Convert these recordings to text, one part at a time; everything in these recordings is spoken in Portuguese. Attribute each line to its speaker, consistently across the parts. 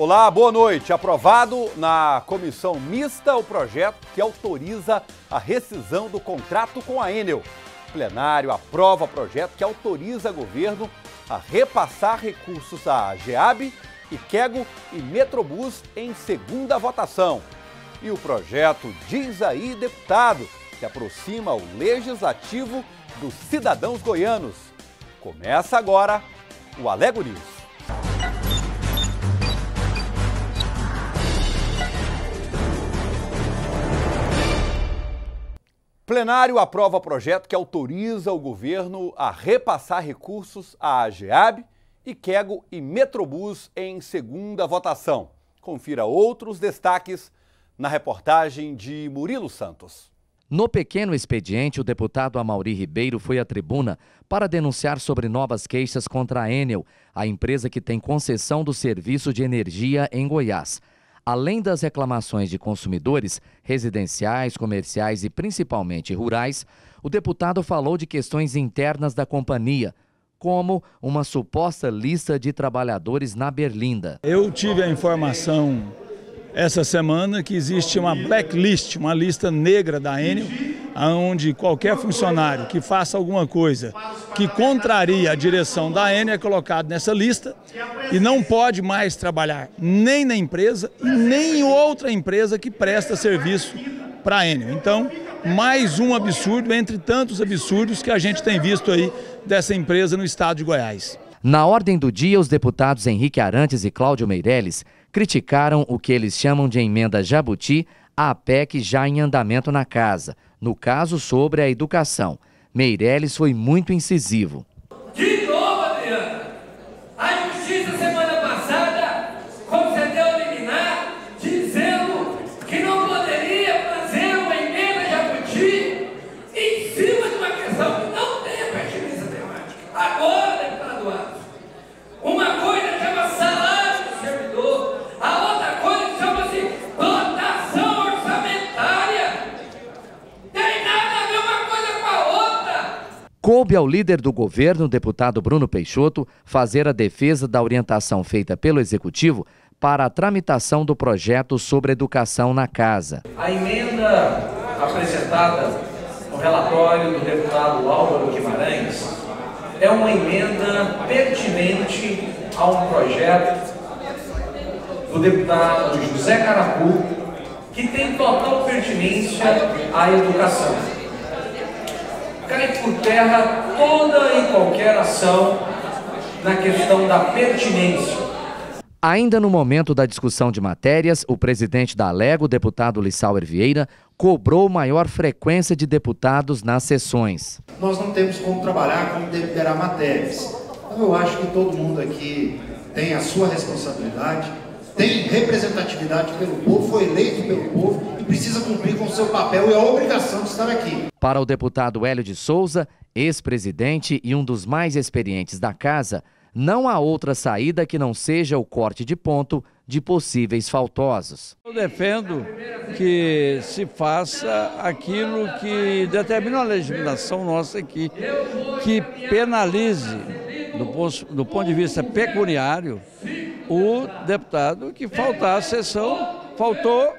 Speaker 1: Olá, boa noite. Aprovado na comissão mista o projeto que autoriza a rescisão do contrato com a Enel. O plenário aprova projeto que autoriza o governo a repassar recursos à GEAB, Iquego e Metrobus em segunda votação. E o projeto Diz aí, deputado, que aproxima o legislativo dos cidadãos goianos. Começa agora o Alego News. Plenário aprova projeto que autoriza o governo a repassar recursos à AGEAB, Kego e Metrobus em segunda votação. Confira outros destaques na reportagem de Murilo Santos.
Speaker 2: No pequeno expediente, o deputado Amauri Ribeiro foi à tribuna para denunciar sobre novas queixas contra a Enel, a empresa que tem concessão do serviço de energia em Goiás além das reclamações de consumidores residenciais, comerciais e principalmente rurais, o deputado falou de questões internas da companhia, como uma suposta lista de trabalhadores na Berlinda. Eu
Speaker 3: tive a informação essa semana que existe uma blacklist, uma lista negra da Enel onde qualquer funcionário que faça alguma coisa que contraria a direção da Enel é colocado nessa lista e não pode mais trabalhar nem na empresa e nem em outra empresa que presta serviço para a Enel. Então, mais um absurdo entre tantos absurdos que a gente tem visto aí
Speaker 2: dessa empresa no estado de Goiás. Na ordem do dia, os deputados Henrique Arantes e Cláudio Meirelles criticaram o que eles chamam de emenda Jabuti à PEC já em andamento na casa – no caso sobre a educação, Meirelles foi muito incisivo. Coube ao líder do governo, deputado Bruno Peixoto, fazer a defesa da orientação feita pelo Executivo para a tramitação do projeto sobre educação na casa. A emenda apresentada no relatório do deputado Álvaro Guimarães é uma emenda pertinente a um projeto do deputado José Caracu, que tem total pertinência à educação cai por terra toda e qualquer ação na questão da pertinência. Ainda no momento da discussão de matérias, o presidente da Alego, deputado Lissauer Vieira, cobrou maior frequência de deputados nas sessões.
Speaker 4: Nós não temos como trabalhar como deliberar matérias. Então, eu acho que todo mundo aqui tem a sua responsabilidade tem representatividade pelo povo, foi eleito pelo povo e precisa cumprir com o seu papel e a obrigação de estar aqui.
Speaker 2: Para o deputado Hélio de Souza, ex-presidente e um dos mais experientes da casa, não há outra saída que não seja o corte de ponto de possíveis faltosos.
Speaker 1: Eu defendo que se faça aquilo que determina a legislação nossa aqui, que penalize do, do ponto de vista pecuniário, o deputado que faltar a sessão, faltou,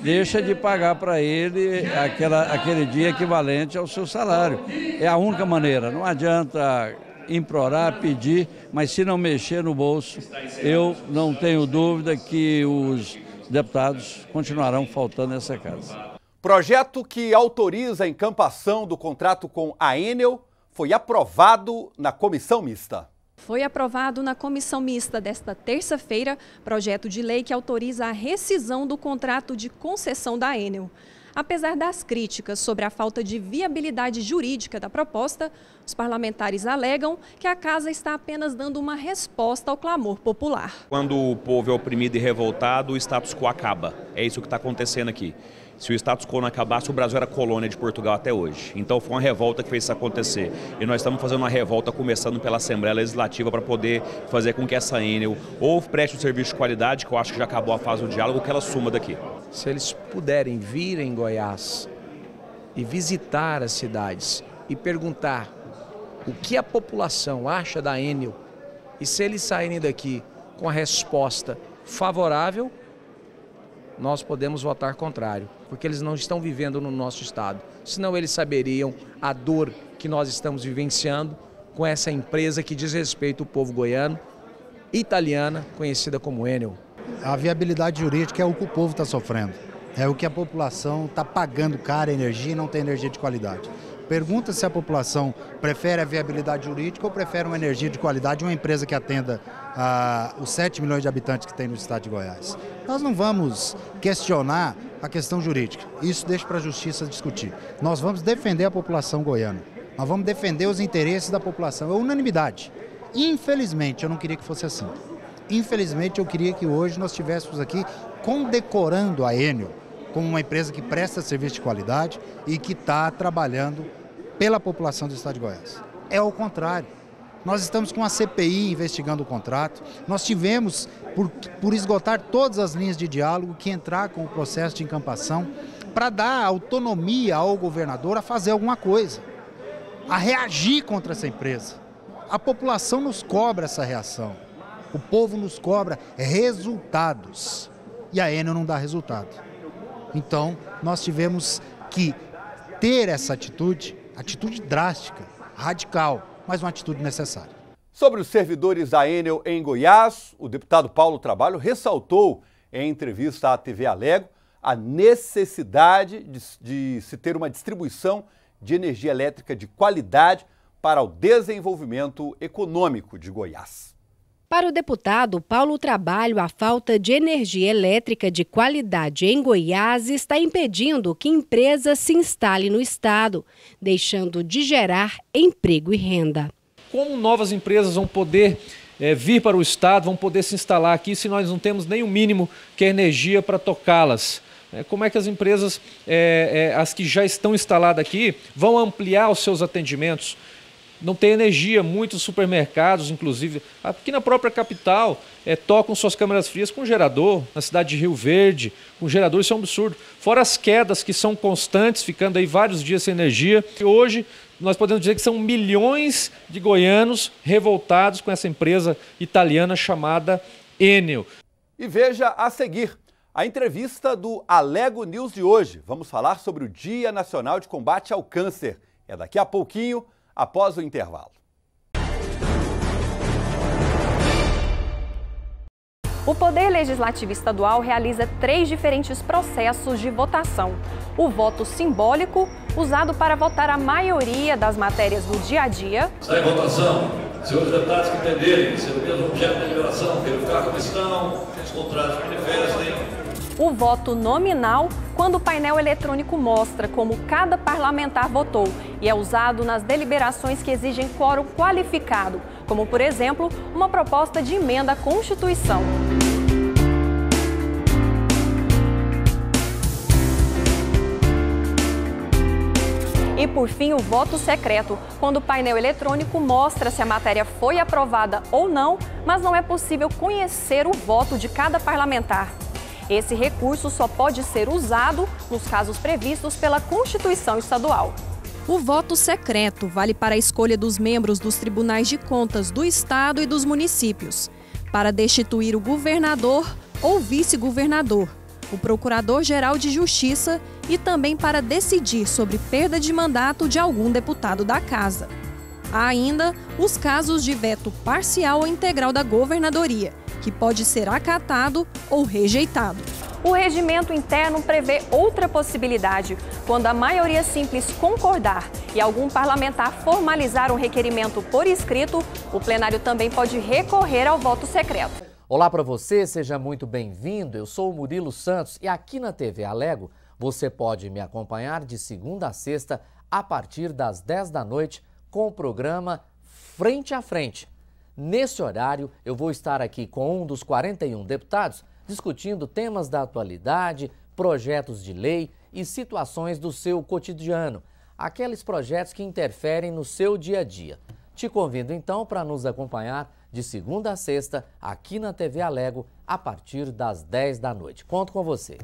Speaker 1: deixa de pagar para ele aquela, aquele dia equivalente ao seu salário. É a única maneira, não adianta implorar, pedir, mas se não mexer no bolso, eu não tenho dúvida que os deputados continuarão faltando nessa casa. Projeto que autoriza a encampação do contrato com a Enel foi aprovado na comissão mista.
Speaker 5: Foi aprovado na comissão mista desta terça-feira projeto de lei que autoriza a rescisão do contrato de concessão da Enel. Apesar das críticas sobre a falta de viabilidade jurídica da proposta, os parlamentares alegam que a casa está apenas dando uma resposta ao clamor popular.
Speaker 6: Quando o povo é oprimido e revoltado, o status quo acaba. É isso que está acontecendo aqui. Se o status quo não acabasse, o Brasil era colônia de Portugal até hoje. Então foi uma revolta que fez isso acontecer. E nós estamos fazendo uma
Speaker 1: revolta começando pela Assembleia Legislativa para poder fazer com que essa Enel ou preste um serviço de qualidade, que eu acho que já acabou a fase do diálogo, que ela suma daqui.
Speaker 2: Se eles puderem vir em Goiás e visitar as cidades e perguntar o que a população acha da Enel e se eles saírem daqui com a resposta favorável, nós podemos votar contrário porque eles não estão vivendo no nosso estado. Senão eles saberiam a dor que nós estamos vivenciando com essa empresa que diz respeito ao povo goiano, italiana, conhecida como Enel.
Speaker 4: A viabilidade jurídica é o que o povo está sofrendo. É o que a população está pagando cara energia e não tem energia de qualidade. Pergunta se a população prefere a viabilidade jurídica ou prefere uma energia de qualidade, uma empresa que atenda ah, os 7 milhões de habitantes que tem no estado de Goiás. Nós não vamos questionar a questão jurídica. Isso deixa para a justiça discutir. Nós vamos defender a população goiana. Nós vamos defender os interesses da população. É unanimidade. Infelizmente, eu não queria que fosse assim. Infelizmente, eu queria que hoje nós estivéssemos aqui condecorando a Enio, como uma empresa que presta serviço de qualidade e que está trabalhando pela população do estado de Goiás. É o contrário. Nós estamos com a CPI investigando o contrato. Nós tivemos, por, por esgotar todas as linhas de diálogo, que entrar com o processo de encampação para dar autonomia ao governador a fazer alguma coisa, a reagir contra essa empresa. A população nos cobra essa reação. O povo nos cobra resultados. E a Enel não dá resultado. Então, nós tivemos que ter essa atitude, atitude drástica, radical, mas uma atitude necessária.
Speaker 1: Sobre os servidores da Enel em Goiás, o deputado Paulo Trabalho ressaltou em entrevista à TV Alego a necessidade de, de se ter uma distribuição de energia elétrica de qualidade para o desenvolvimento econômico de Goiás.
Speaker 7: Para o deputado Paulo Trabalho, a falta de energia elétrica de qualidade em Goiás está impedindo que empresas se instalem no estado, deixando de gerar emprego e renda.
Speaker 2: Como novas empresas vão poder é, vir para o estado, vão poder se instalar aqui se nós não temos nem o mínimo que é energia para tocá-las? É, como é que as empresas, é, é, as que já estão instaladas aqui, vão ampliar os seus atendimentos? não tem energia. Muitos supermercados, inclusive, aqui na própria capital, é, tocam suas câmeras frias com gerador. Na cidade de Rio Verde, com gerador, isso é um absurdo. Fora as quedas que são constantes, ficando aí vários dias sem energia. E hoje nós podemos dizer que são milhões de goianos revoltados com essa empresa italiana chamada Enel.
Speaker 1: E veja a seguir a entrevista do Alego News de hoje. Vamos falar sobre o Dia Nacional de Combate ao Câncer. É daqui a pouquinho após o intervalo.
Speaker 5: O Poder Legislativo Estadual realiza três diferentes processos de votação: o voto simbólico, usado para votar a maioria das matérias do dia a dia. Está em
Speaker 1: votação. Senhores deputados que entenderem, se o mesmo objeto da deliberação verificar como estão, os contrários manifestem
Speaker 5: o voto nominal, quando o painel eletrônico mostra como cada parlamentar votou e é usado nas deliberações que exigem quórum qualificado, como, por exemplo, uma proposta de emenda à Constituição. E por fim, o voto secreto, quando o painel eletrônico mostra se a matéria foi aprovada ou não, mas não é possível conhecer o voto de cada parlamentar. Esse recurso só pode ser usado nos casos previstos pela Constituição Estadual. O voto secreto vale para a escolha dos membros dos tribunais de contas do Estado e dos municípios, para destituir o governador ou vice-governador, o procurador-geral de Justiça e também para decidir sobre perda de mandato de algum deputado da Casa. Há ainda os casos de veto parcial ou integral da governadoria, que pode ser acatado ou rejeitado. O regimento interno prevê outra possibilidade. Quando a maioria simples concordar e algum parlamentar formalizar um requerimento por escrito, o plenário também pode recorrer ao voto secreto.
Speaker 2: Olá para você, seja muito bem-vindo. Eu sou o Murilo Santos e aqui na TV Alego você pode me acompanhar de segunda a sexta a partir das 10 da noite com o programa Frente a Frente. Nesse horário, eu vou estar aqui com um dos 41 deputados discutindo temas da atualidade, projetos de lei e situações do seu cotidiano, aqueles projetos que interferem no seu dia a dia. Te convido então para nos acompanhar de segunda a sexta aqui na TV Alego a partir das 10 da noite. Conto com você.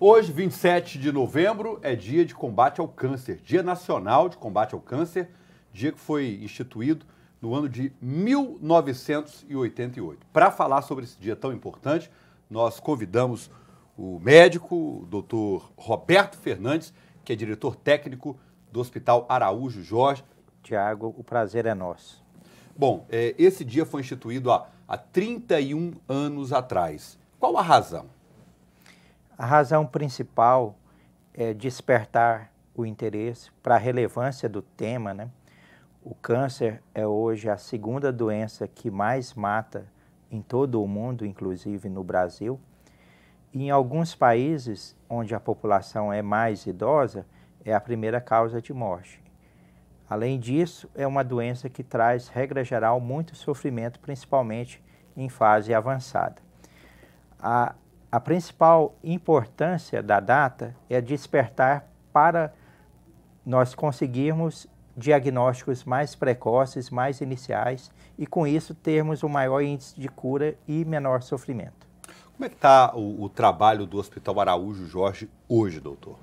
Speaker 1: Hoje, 27 de novembro, é dia de combate ao câncer, Dia Nacional de Combate ao Câncer, dia que foi instituído no ano de 1988. Para falar sobre esse dia tão importante, nós convidamos o médico, o doutor Roberto Fernandes, que é diretor técnico do Hospital Araújo Jorge. Tiago, o prazer é nosso. Bom, é, esse dia foi instituído há, há 31 anos atrás. Qual a razão?
Speaker 8: A razão principal é despertar o interesse para a relevância do tema. Né? O câncer é hoje a segunda doença que mais mata em todo o mundo, inclusive no Brasil. Em alguns países onde a população é mais idosa, é a primeira causa de morte. Além disso, é uma doença que traz, regra geral, muito sofrimento, principalmente em fase avançada. A a principal importância da data é despertar para nós conseguirmos diagnósticos mais precoces, mais iniciais e com isso termos um maior índice de cura e menor sofrimento.
Speaker 1: Como é que está o, o, trabalho do Hospital Araújo Jorge hoje, doutor?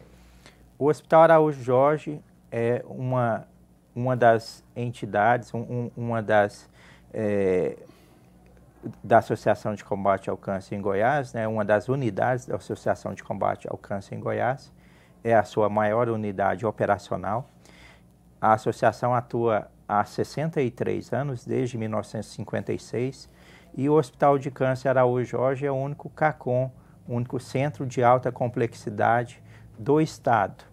Speaker 8: O Hospital Araújo Jorge é uma, uma das entidades, um, uma das é, da Associação de Combate ao Câncer em Goiás, né, uma das unidades da Associação de Combate ao Câncer em Goiás, é a sua maior unidade operacional. A associação atua há 63 anos, desde 1956, e o Hospital de Câncer Araújo Jorge é o único CACOM, o único centro de alta complexidade do Estado,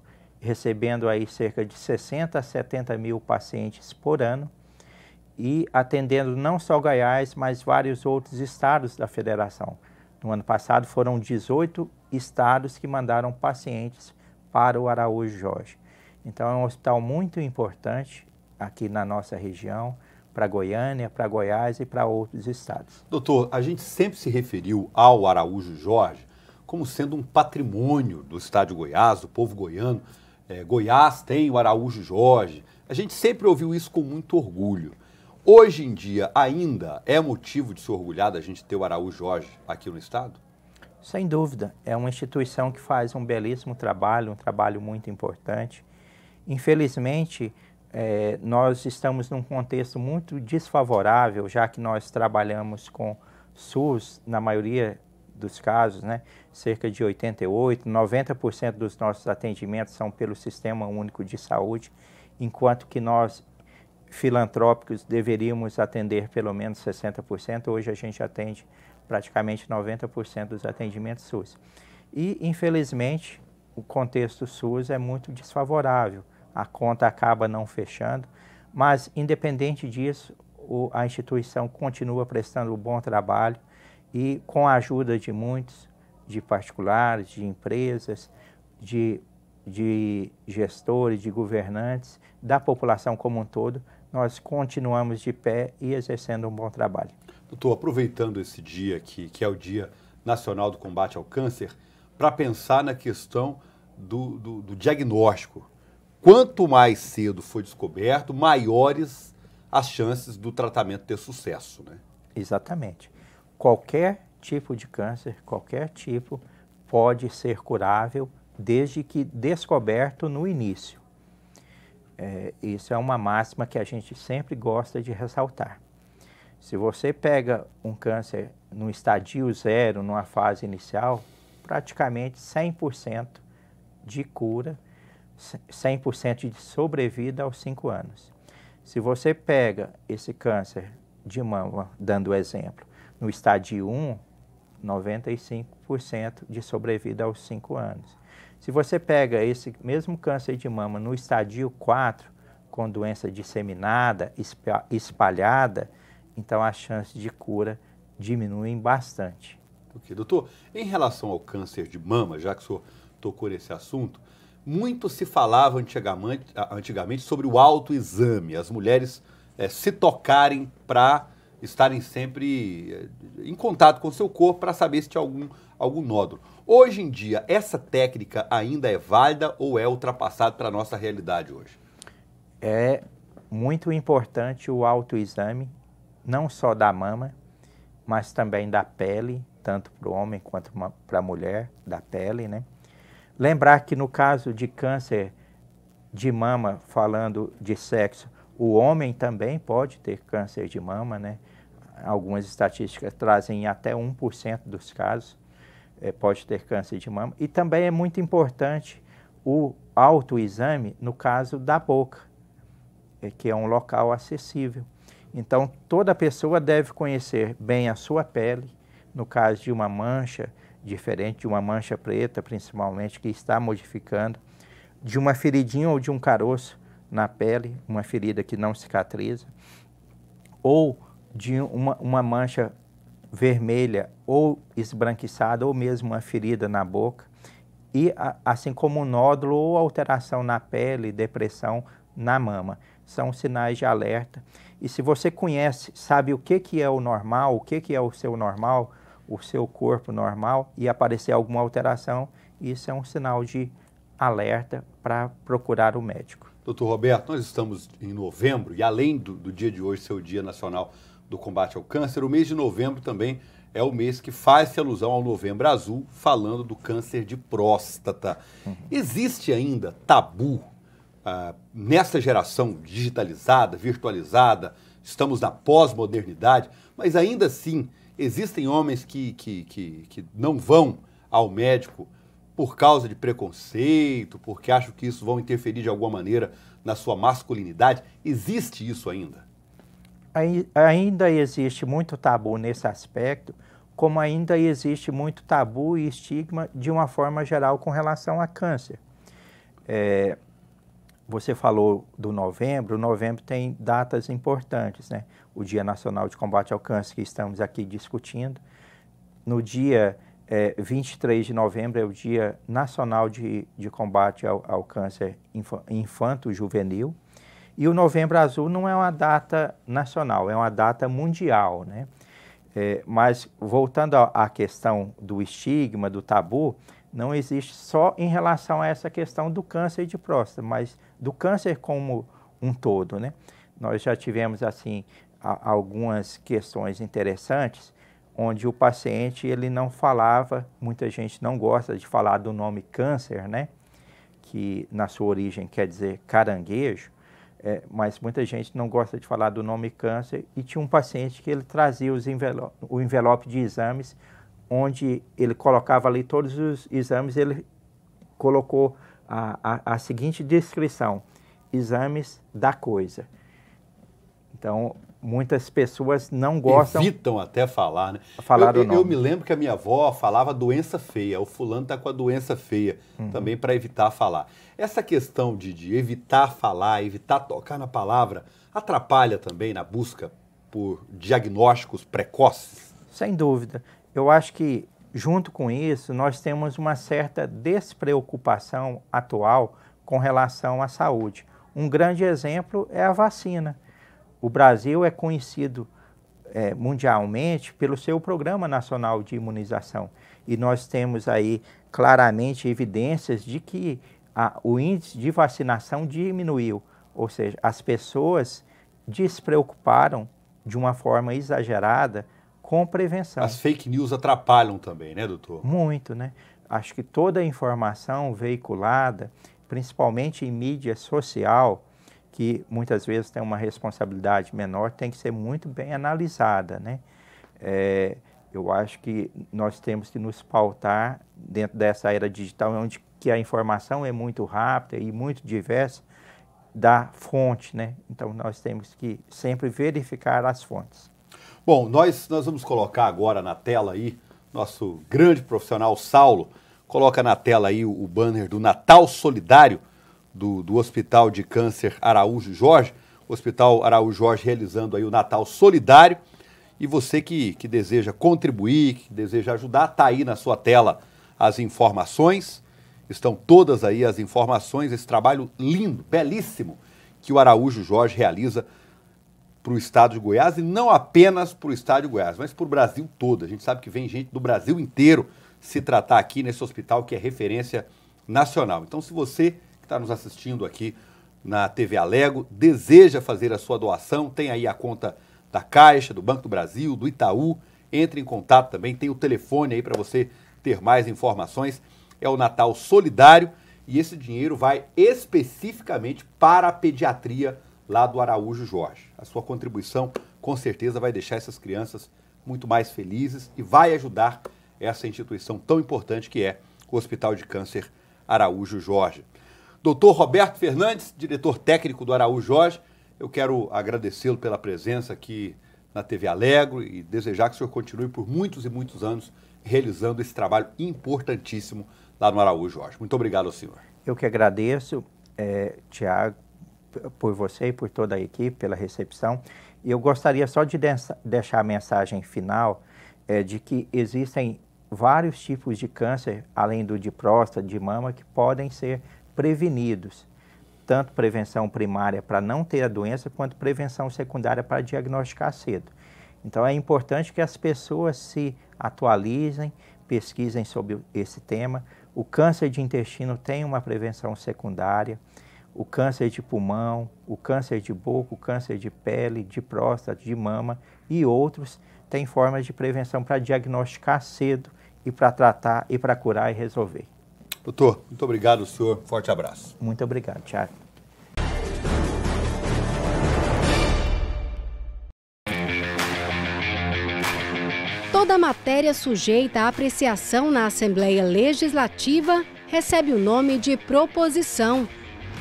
Speaker 8: recebendo aí cerca de 60 a 70 mil pacientes por ano e atendendo não só Goiás, mas vários outros estados da federação. No ano passado foram 18 estados que mandaram pacientes para o Araújo Jorge. Então é um hospital muito importante aqui na nossa região, para Goiânia, para Goiás e para outros estados.
Speaker 1: Doutor, a gente sempre se referiu ao Araújo Jorge como sendo um patrimônio do estado de Goiás, do povo goiano. É, Goiás tem o Araújo Jorge. A gente sempre ouviu isso com muito orgulho. Hoje em dia, ainda é motivo de se orgulhar da gente ter o Araújo Jorge aqui no Estado?
Speaker 8: Sem dúvida. É uma instituição que faz um belíssimo trabalho, um trabalho muito importante. Infelizmente, é, nós estamos num contexto muito desfavorável, já que nós trabalhamos com SUS, na maioria dos casos, né? cerca de 88%, 90% dos nossos atendimentos são pelo Sistema Único de Saúde, enquanto que nós filantrópicos deveríamos atender pelo menos 60%, hoje a gente atende praticamente 90% dos atendimentos SUS. E, infelizmente, o contexto SUS é muito desfavorável, a conta acaba não fechando, mas, independente disso, o, a instituição continua prestando um bom trabalho e, com a ajuda de muitos, de particulares, de empresas, de, de gestores, de governantes, da população como um todo, nós continuamos de pé e exercendo um bom trabalho.
Speaker 1: Doutor, aproveitando esse dia aqui, que é o Dia Nacional do Combate ao Câncer, para pensar na questão do, do, do diagnóstico. Quanto mais cedo for descoberto, maiores as chances do tratamento ter sucesso,
Speaker 8: né? Exatamente. Qualquer tipo de câncer, qualquer tipo, pode ser curável desde que descoberto no início. É, isso é uma máxima que a gente sempre gosta de ressaltar. Se você pega um câncer no estadio zero, numa fase inicial, praticamente 100% de cura, 100% de sobrevida aos 5 anos. Se você pega esse câncer de mama, dando exemplo, no estádio 1, 95% de sobrevida aos 5 anos. Se você pega esse mesmo câncer de mama no estadio 4, com doença disseminada, espalhada, então a chance de cura diminuem bastante.
Speaker 1: Ok, doutor, em relação ao câncer de mama, já que o senhor tocou nesse assunto, muito se falava antigamente, antigamente sobre o autoexame, as mulheres é, se tocarem para estarem sempre eh, em contato com o seu corpo para saber se tinha algum, algum nódulo. Hoje em dia, essa técnica ainda é válida ou é ultrapassada para a nossa realidade
Speaker 8: hoje? É muito importante o autoexame, não só da mama, mas também da pele, tanto para o homem quanto para a mulher, da pele, né? Lembrar que no caso de câncer de mama, falando de sexo, o homem também pode ter câncer de mama, né? Algumas estatísticas trazem até 1% dos casos é, pode ter câncer de mama. E também é muito importante o autoexame no caso da boca, é, que é um local acessível. Então, toda pessoa deve conhecer bem a sua pele, no caso de uma mancha, diferente de uma mancha preta, principalmente, que está modificando, de uma feridinha ou de um caroço, na pele, uma ferida que não cicatriza, ou de uma, uma mancha vermelha ou esbranquiçada, ou mesmo uma ferida na boca, e a, assim como um nódulo ou alteração na pele, depressão na mama. São sinais de alerta. E se você conhece, sabe o que, que é o normal, o que, que é o seu normal, o seu corpo normal, e aparecer alguma alteração, isso é um sinal de alerta para procurar o médico.
Speaker 1: Doutor Roberto, nós estamos em novembro e além do, do dia de hoje ser o Dia Nacional do Combate ao Câncer, o mês de novembro também é o mês que faz-se alusão ao Novembro Azul, falando do câncer de próstata. Uhum. Existe ainda tabu ah, nessa geração digitalizada, virtualizada, estamos na pós-modernidade, mas ainda assim existem homens que, que, que, que não vão ao médico por causa de preconceito, porque acham que isso vão interferir de alguma maneira na sua masculinidade? Existe isso ainda?
Speaker 8: Ainda existe muito tabu nesse aspecto, como ainda existe muito tabu e estigma de uma forma geral com relação a câncer. É, você falou do novembro, o novembro tem datas importantes, né? O Dia Nacional de Combate ao Câncer que estamos aqui discutindo. No dia é, 23 de novembro é o Dia Nacional de, de Combate ao, ao Câncer Infanto-Juvenil. E o Novembro Azul não é uma data nacional, é uma data mundial. Né? É, mas, voltando à questão do estigma, do tabu, não existe só em relação a essa questão do câncer de próstata, mas do câncer como um todo. Né? Nós já tivemos assim a, algumas questões interessantes onde o paciente ele não falava, muita gente não gosta de falar do nome câncer, né? Que na sua origem quer dizer caranguejo, é, mas muita gente não gosta de falar do nome câncer. E tinha um paciente que ele trazia envelope, o envelope de exames, onde ele colocava ali todos os exames, ele colocou a, a, a seguinte descrição: exames da coisa. Então, muitas pessoas não gostam.
Speaker 1: Evitam até falar, né? Falar eu, o nome. Eu me lembro que a minha avó falava doença feia, o fulano está com a doença feia, uhum. também para evitar falar. Essa questão de, de, evitar falar, evitar tocar na palavra, atrapalha também na busca por
Speaker 8: diagnósticos precoces? Sem dúvida. Eu acho que, junto com isso, nós temos uma certa despreocupação atual com relação à saúde. Um grande exemplo é a vacina o Brasil é conhecido é, mundialmente pelo seu Programa Nacional de Imunização. E nós temos aí claramente evidências de que a, o índice de vacinação diminuiu, ou seja, as pessoas despreocuparam de uma forma exagerada com prevenção. As fake news atrapalham também,
Speaker 1: né, doutor? Muito,
Speaker 8: né? Acho que toda a informação veiculada, principalmente em mídia social, que muitas vezes tem uma responsabilidade menor, tem que ser muito bem analisada. Né? É, eu acho que nós temos que nos pautar dentro dessa era digital, onde que a informação é muito rápida e muito diversa, da fonte, né? Então nós temos que sempre verificar as fontes.
Speaker 1: Bom, nós, nós vamos colocar agora na tela aí, nosso grande profissional Saulo, coloca na tela aí o, o banner do Natal Solidário, do, do Hospital de Câncer Araújo Jorge, Hospital Araújo Jorge realizando aí o Natal Solidário. E você que, que deseja contribuir, que deseja ajudar, está aí na sua tela as informações. Estão todas aí as informações, esse trabalho lindo, belíssimo, que o Araújo Jorge realiza para o estado de Goiás e não apenas para o estado de Goiás, mas para o Brasil todo. A gente sabe que vem gente do Brasil inteiro se tratar aqui nesse hospital que é referência nacional. Então, se você está nos assistindo aqui na TV Alego, deseja fazer a sua doação, tem aí a conta da Caixa, do Banco do Brasil, do Itaú. Entre em contato também, tem o telefone aí para você ter mais informações. É o Natal Solidário e esse dinheiro vai especificamente para a pediatria lá do Araújo Jorge. A sua contribuição com certeza vai deixar essas crianças muito mais felizes e vai ajudar essa instituição tão importante que é o Hospital de Câncer Araújo Jorge. Doutor Roberto Fernandes, diretor técnico do Araújo Jorge, eu quero agradecê-lo pela presença aqui na TV Alegro e desejar que o senhor continue por muitos e muitos anos realizando esse trabalho importantíssimo lá no Araújo Jorge. Muito obrigado ao
Speaker 8: senhor. Eu que agradeço, é, Tiago, por você e por toda a equipe, pela recepção. E eu gostaria só de, deixar a mensagem final é, de que existem vários tipos de câncer, além do de próstata, de mama, que podem ser prevenidos, tanto prevenção primária para não ter a doença, quanto prevenção secundária para diagnosticar cedo. Então é importante que as pessoas se atualizem, pesquisem sobre esse tema. O câncer de intestino tem uma prevenção secundária, o câncer de pulmão, o câncer de boca, o câncer de pele, de próstata, de mama e outros têm formas de prevenção para diagnosticar cedo e para tratar e para curar e resolver. Doutor,
Speaker 1: muito obrigado, senhor. Forte abraço. Muito
Speaker 8: obrigado, Tiago.
Speaker 7: Toda matéria sujeita à apreciação na Assembleia Legislativa recebe o nome de proposição.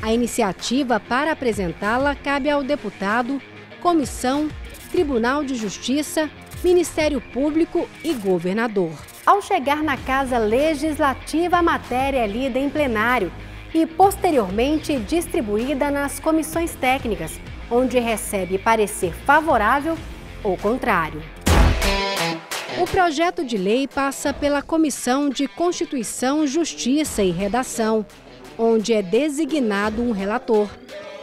Speaker 7: A iniciativa para apresentá-la cabe ao deputado, comissão, Tribunal de Justiça, Ministério Público e governador. Ao chegar na Casa Legislativa, a matéria é lida em plenário e posteriormente distribuída nas comissões técnicas, onde recebe parecer favorável ou contrário. O projeto de lei passa pela Comissão de Constituição, Justiça e Redação, onde é designado um relator.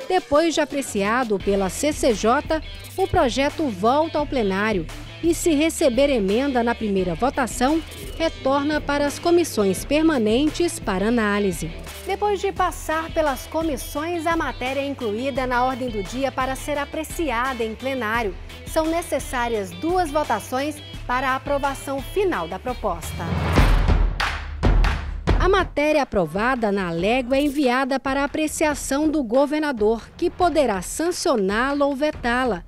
Speaker 7: Depois de apreciado pela CCJ, o projeto volta ao plenário e, se receber emenda na primeira votação, retorna para as comissões permanentes para análise. Depois de passar pelas comissões, a matéria é incluída na ordem do dia para ser apreciada em plenário. São necessárias duas votações para a aprovação final da proposta. A matéria aprovada na légua é enviada para apreciação do governador, que poderá sancioná-la ou vetá-la.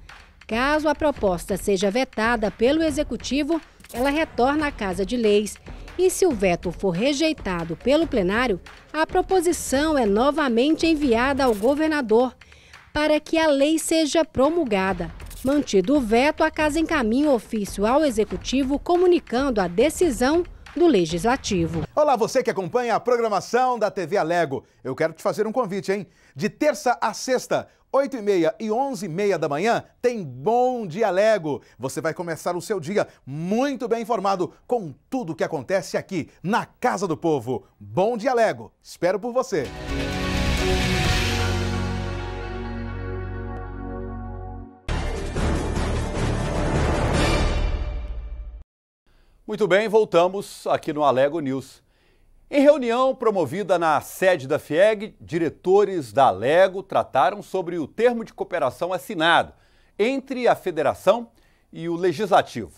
Speaker 7: Caso a proposta seja vetada pelo Executivo, ela retorna à Casa de Leis. E se o veto for rejeitado pelo plenário, a proposição é novamente enviada ao governador para que a lei seja promulgada. Mantido o veto, a Casa encaminha o ofício ao Executivo comunicando a decisão do Legislativo. Olá,
Speaker 1: você que acompanha a programação da TV Alego. Eu quero te fazer um convite, hein? De terça a sexta, 8 e meia e 11 e meia da manhã tem Bom Dia Lego. Você vai começar o seu dia muito bem informado com tudo o que acontece aqui na Casa do Povo. Bom Dia Lego. Espero por você. Muito bem, voltamos aqui no Alego News. Em reunião promovida na sede da FIEG, diretores da Lego trataram sobre o termo de cooperação assinado entre a federação e o legislativo.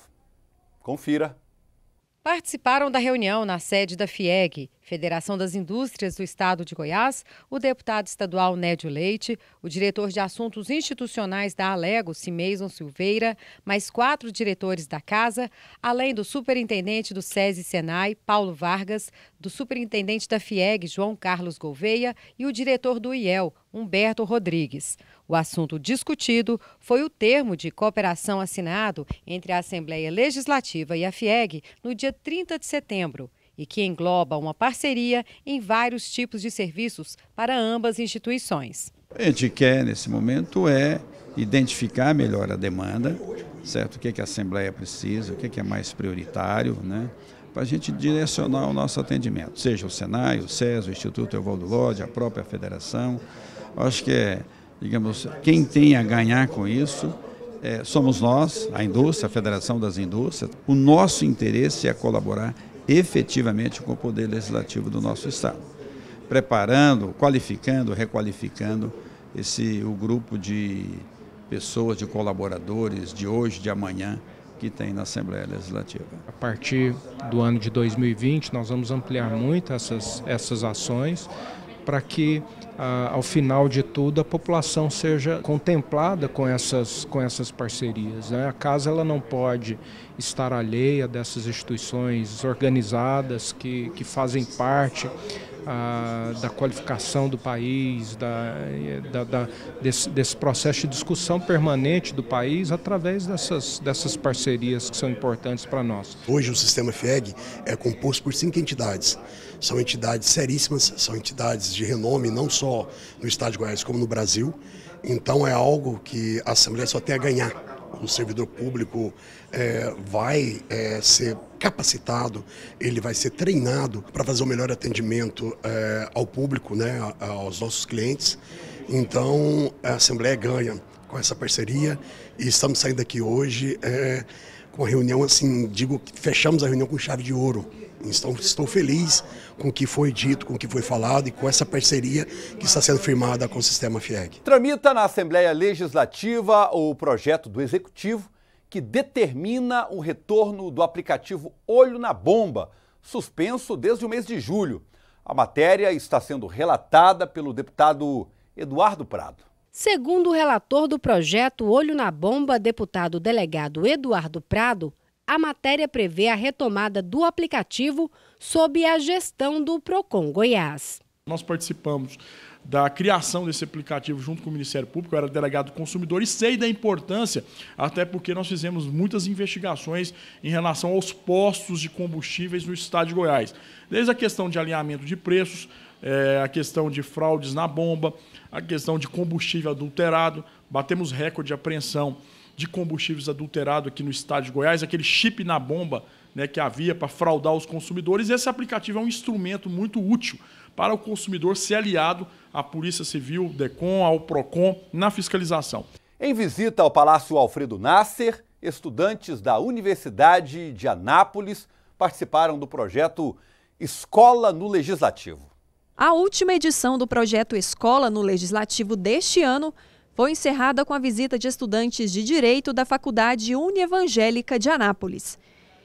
Speaker 1: Confira.
Speaker 7: Participaram da reunião na sede da FIEG Federação das Indústrias do Estado de Goiás, o deputado estadual Nédio Leite, o diretor de Assuntos Institucionais da Alego, Simeison Silveira, mais quatro diretores da Casa, além do superintendente do SESI Senai, Paulo Vargas, do superintendente da FIEG, João Carlos Gouveia, e o diretor do IEL, Humberto Rodrigues. O assunto discutido foi o termo de cooperação assinado entre a Assembleia Legislativa e a FIEG no dia 30 de setembro e que engloba uma parceria em vários tipos de serviços para ambas instituições. O que A
Speaker 1: gente quer, nesse momento, é identificar melhor a demanda, certo? O que, é que a Assembleia precisa, o que é, que é mais prioritário, né? para a gente direcionar o nosso atendimento, seja o Senai, o SES, o Instituto Evaldo Lodge, a própria federação. Acho que é, digamos, quem tem a ganhar com isso é, somos nós, a indústria, a Federação das Indústrias. O nosso interesse é colaborar efetivamente com o poder legislativo do nosso Estado, preparando, qualificando, requalificando esse, o grupo de pessoas, de colaboradores de hoje, de amanhã,
Speaker 8: que tem na Assembleia Legislativa. A partir do ano de 2020, nós vamos ampliar muito essas, essas ações para que ao final de tudo, a população seja contemplada com essas, com essas parcerias. Né? A casa ela não pode estar alheia dessas instituições organizadas que, que fazem
Speaker 6: parte a, da qualificação do país, da, da, da desse, desse, processo de discussão permanente do país através dessas, dessas
Speaker 8: parcerias que são importantes para nós.
Speaker 4: Hoje o sistema FIEG é composto por cinco entidades. São entidades seríssimas, são entidades de renome não só no estado de Goiás como no Brasil. Então é algo que a Assembleia só tem a ganhar um servidor público é, vai é, ser capacitado, ele vai ser treinado para fazer o melhor atendimento é, ao público, né, aos nossos clientes. Então, a Assembleia ganha com essa parceria e estamos saindo aqui hoje é, com a reunião, assim, digo que fechamos a reunião com chave de ouro. Então, estou feliz com o que foi dito, com o que foi falado e com essa parceria que está sendo firmada com o Sistema FIEG.
Speaker 1: Tramita na Assembleia Legislativa o projeto do Executivo que determina o retorno do aplicativo Olho na Bomba, suspenso desde o mês de julho. A matéria está sendo relatada pelo deputado Eduardo Prado.
Speaker 7: Segundo o relator do projeto Olho na Bomba, deputado delegado Eduardo Prado, a matéria prevê a retomada do aplicativo sob a gestão do PROCON Goiás.
Speaker 1: Nós participamos da criação desse aplicativo junto com o Ministério Público, eu era delegado do consumidor e sei da importância, até porque nós fizemos muitas investigações em relação aos postos de combustíveis no estado de Goiás. Desde a questão de alinhamento de preços, é, a questão de fraudes na bomba, a questão de combustível adulterado, batemos recorde de apreensão de combustíveis adulterado aqui no estado de Goiás, aquele chip na bomba né, que havia para fraudar os consumidores. Esse aplicativo é um instrumento muito útil para o consumidor ser aliado à Polícia Civil, DECOM, ao PROCON na fiscalização. Em visita ao Palácio Alfredo Nasser, estudantes da Universidade de Anápolis participaram do projeto Escola no Legislativo.
Speaker 5: A última edição do projeto Escola no Legislativo deste ano foi encerrada com a visita de estudantes de Direito da Faculdade Unievangélica de Anápolis.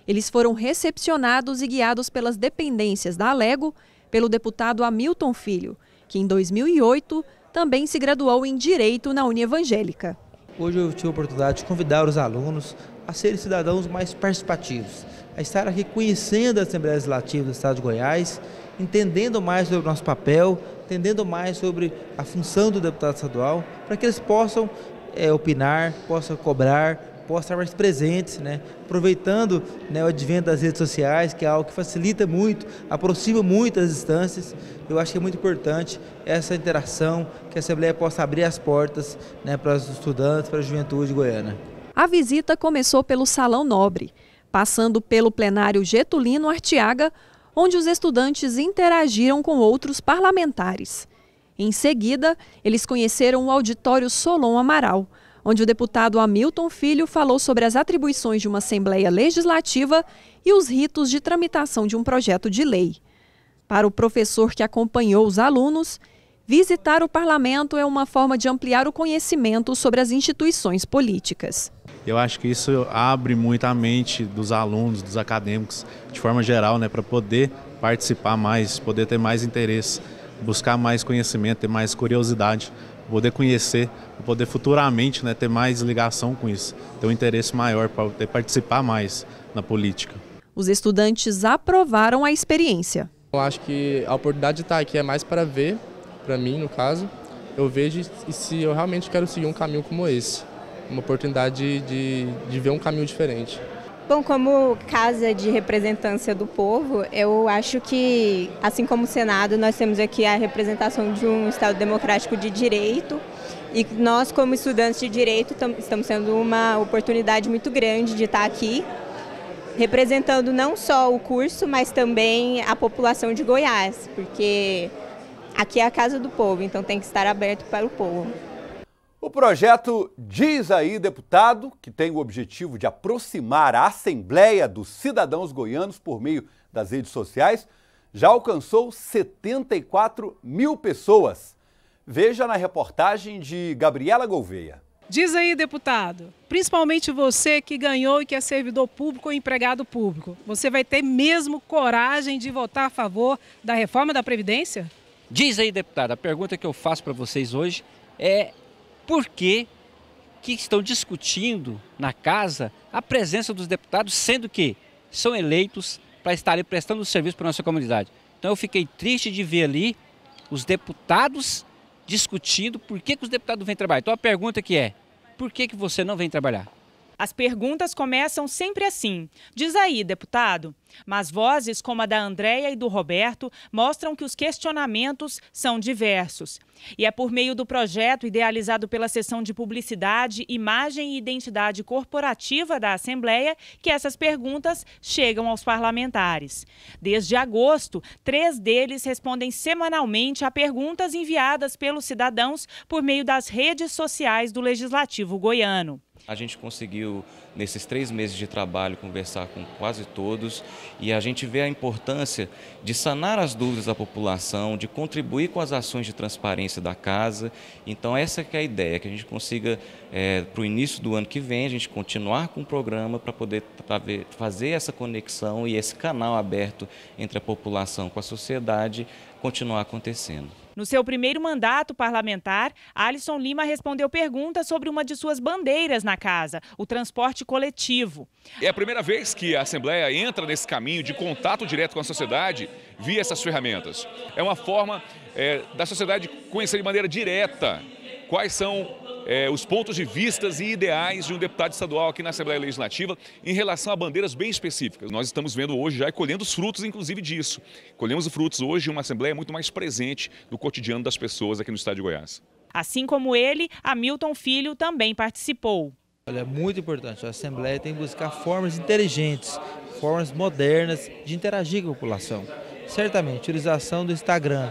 Speaker 5: Eles foram recepcionados e guiados pelas dependências da Alego pelo deputado Hamilton Filho, que em 2008 também se graduou em Direito na Unievangélica.
Speaker 3: Hoje eu tive a oportunidade de convidar os alunos a serem cidadãos mais participativos, a estar aqui conhecendo a Assembleia Legislativa do Estado de Goiás, entendendo mais sobre o nosso papel, entendendo mais sobre a função do deputado estadual, para que eles possam é, opinar, possam cobrar, possam estar mais presentes, né? aproveitando né, o advento das redes sociais, que é algo que facilita muito, aproxima muito as instâncias. Eu acho que é muito importante essa interação, que a Assembleia possa abrir as portas né, para os estudantes, para a juventude goiana.
Speaker 5: A visita começou pelo Salão Nobre, passando pelo plenário Getulino Artiaga, onde os estudantes interagiram com outros parlamentares. Em seguida, eles conheceram o auditório Solon Amaral, onde o deputado Hamilton Filho falou sobre as atribuições de uma Assembleia Legislativa e os ritos de tramitação de um projeto de lei. Para o professor que acompanhou os alunos, visitar o parlamento é uma forma de ampliar o conhecimento sobre as instituições políticas.
Speaker 4: Eu acho que isso abre muito a mente dos alunos, dos acadêmicos, de forma geral, né, para poder participar mais, poder ter mais interesse, buscar mais conhecimento, ter mais curiosidade, poder conhecer, poder futuramente né, ter mais ligação com isso, ter um interesse maior para poder participar
Speaker 2: mais na política.
Speaker 5: Os estudantes aprovaram a experiência.
Speaker 2: Eu acho que a oportunidade de tá estar aqui é mais para ver, para mim no caso, eu vejo se eu realmente quero seguir um caminho como esse uma oportunidade de, de ver um caminho diferente.
Speaker 5: Bom, como casa de representância do povo, eu acho que, assim como o Senado, nós temos aqui a representação de um Estado democrático de direito. E nós, como estudantes de direito, estamos sendo uma oportunidade muito grande de estar aqui, representando não só o curso, mas também a população de Goiás, porque aqui é a casa do povo, então tem que estar aberto para o povo
Speaker 1: projeto Diz aí, deputado, que tem o objetivo de aproximar a Assembleia dos cidadãos goianos por meio das redes sociais, já alcançou 74 mil pessoas. Veja na reportagem de Gabriela Gouveia.
Speaker 9: Diz aí, deputado, principalmente você que ganhou e que é servidor público ou empregado público, você vai ter mesmo coragem de votar a favor da reforma da Previdência?
Speaker 4: Diz aí, deputado, a pergunta que eu faço para vocês hoje é por que, que estão discutindo na casa a presença dos deputados, sendo que são eleitos para estarem prestando serviço para a nossa comunidade. Então eu fiquei triste de ver ali os deputados discutindo por que, que os deputados
Speaker 9: vêm trabalhar. Então a pergunta que é, por que, que você não vem trabalhar? As perguntas começam sempre assim: diz aí, deputado. Mas vozes como a da Andréia e do Roberto mostram que os questionamentos são diversos. E é por meio do projeto idealizado pela Seção de Publicidade, Imagem e Identidade Corporativa da Assembleia que essas perguntas chegam aos parlamentares. Desde agosto, três deles respondem semanalmente a perguntas enviadas pelos cidadãos por meio das redes sociais do Legislativo Goiano.
Speaker 6: A gente conseguiu, nesses três meses de trabalho, conversar com quase todos e a gente vê a importância de sanar as dúvidas da população, de contribuir com as ações de transparência da casa. Então, essa é a ideia, que a gente consiga, é, para o início do ano que vem, a gente continuar com o programa para poder ver, fazer essa conexão e esse canal aberto entre a população com a sociedade continuar acontecendo.
Speaker 9: No seu primeiro mandato parlamentar, Alisson Lima respondeu perguntas sobre uma de suas bandeiras na casa, o transporte coletivo.
Speaker 6: É a primeira vez que a Assembleia entra nesse caminho de contato direto com a sociedade via essas ferramentas. É uma forma é, da sociedade conhecer de maneira direta quais são é, os pontos de vistas e ideais de um deputado estadual aqui na Assembleia Legislativa em relação a bandeiras bem específicas. Nós estamos vendo hoje já e colhendo os frutos, inclusive, disso. Colhemos os frutos hoje de uma Assembleia muito mais presente no cotidiano das pessoas aqui no estado de Goiás.
Speaker 9: Assim como ele, Hamilton Filho também participou. Olha, é muito importante. A Assembleia tem que buscar
Speaker 3: formas inteligentes, formas modernas de interagir com a população. Certamente, utilização do Instagram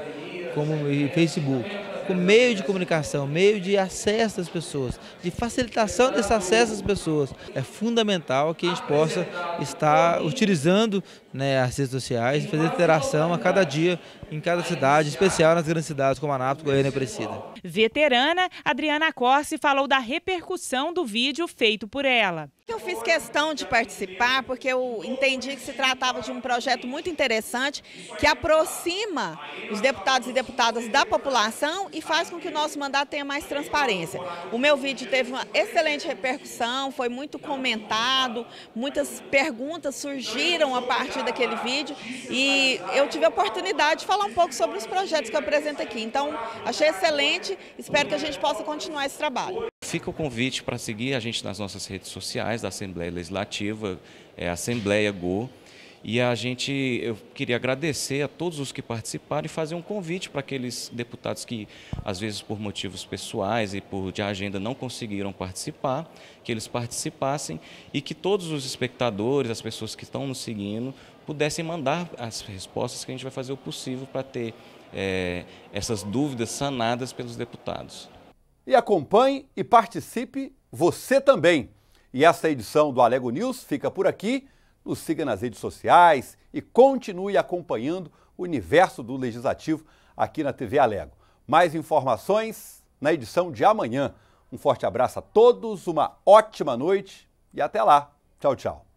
Speaker 3: como e Facebook com meio de comunicação, meio de acesso às pessoas, de facilitação desse acesso às pessoas. É fundamental que a gente possa estar utilizando né, as redes sociais e fazer interação a cada dia em cada cidade, em especial nas grandes cidades como Anápolis, Goiânia e Aparecida.
Speaker 9: Veterana, Adriana Corsi falou da repercussão do vídeo feito por ela. Eu fiz questão de participar porque eu entendi que se tratava de um projeto muito interessante que aproxima os deputados e deputadas da população e faz com que o nosso mandato tenha mais transparência. O meu vídeo teve uma excelente repercussão, foi muito comentado, muitas perguntas surgiram a partir partir daquele vídeo e eu tive a oportunidade de falar um pouco sobre os projetos que eu apresento aqui. Então, achei excelente, espero que a gente possa continuar esse trabalho.
Speaker 6: Fica o convite para seguir a gente nas nossas redes sociais da Assembleia Legislativa, é, Assembleia Go. E a gente, eu queria agradecer a todos os que participaram e fazer um convite para aqueles deputados que, às vezes, por motivos pessoais e por de agenda, não conseguiram participar, que eles participassem e que todos os espectadores, as pessoas que estão nos seguindo, pudessem mandar as respostas que a gente vai fazer o possível para ter é, essas dúvidas sanadas pelos deputados.
Speaker 1: E acompanhe e participe você também. E essa edição do Alego News fica por aqui. Nos siga nas redes sociais e continue acompanhando o universo do Legislativo aqui na TV Alego. Mais informações na edição de amanhã. Um forte abraço a todos, uma ótima noite e até lá. Tchau, tchau.